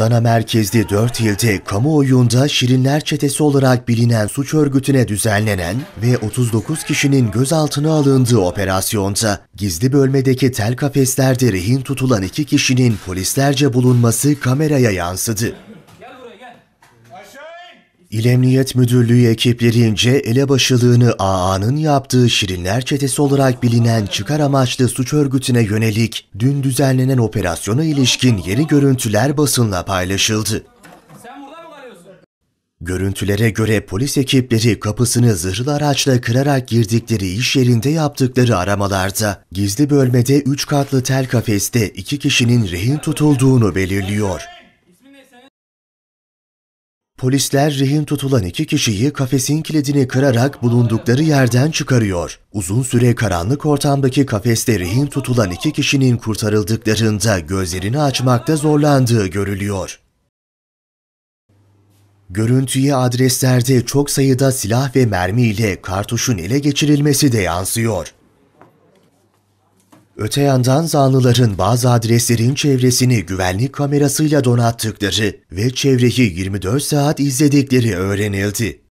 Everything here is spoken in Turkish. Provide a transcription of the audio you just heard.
Adana merkezli 4 ilde kamuoyunda Şirinler Çetesi olarak bilinen suç örgütüne düzenlenen ve 39 kişinin gözaltına alındığı operasyonda gizli bölmedeki tel kafeslerde rehin tutulan iki kişinin polislerce bulunması kameraya yansıdı. İl Emniyet Müdürlüğü ekiplerince elebaşılığını AA'nın yaptığı Şirinler Çetesi olarak bilinen çıkar amaçlı suç örgütüne yönelik dün düzenlenen operasyona ilişkin yeni görüntüler basınla paylaşıldı. Görüntülere göre polis ekipleri kapısını zırhlı araçla kırarak girdikleri iş yerinde yaptıkları aramalarda gizli bölmede 3 katlı tel kafeste 2 kişinin rehin tutulduğunu belirliyor. Polisler rehin tutulan iki kişiyi kafesin kilidini kırarak bulundukları yerden çıkarıyor. Uzun süre karanlık ortamdaki kafeste rehin tutulan iki kişinin kurtarıldıklarında gözlerini açmakta zorlandığı görülüyor. Görüntüye adreslerde çok sayıda silah ve mermi ile kartuşun ele geçirilmesi de yansıyor. Öte yandan zanlıların bazı adreslerin çevresini güvenlik kamerasıyla donattıkları ve çevreyi 24 saat izledikleri öğrenildi.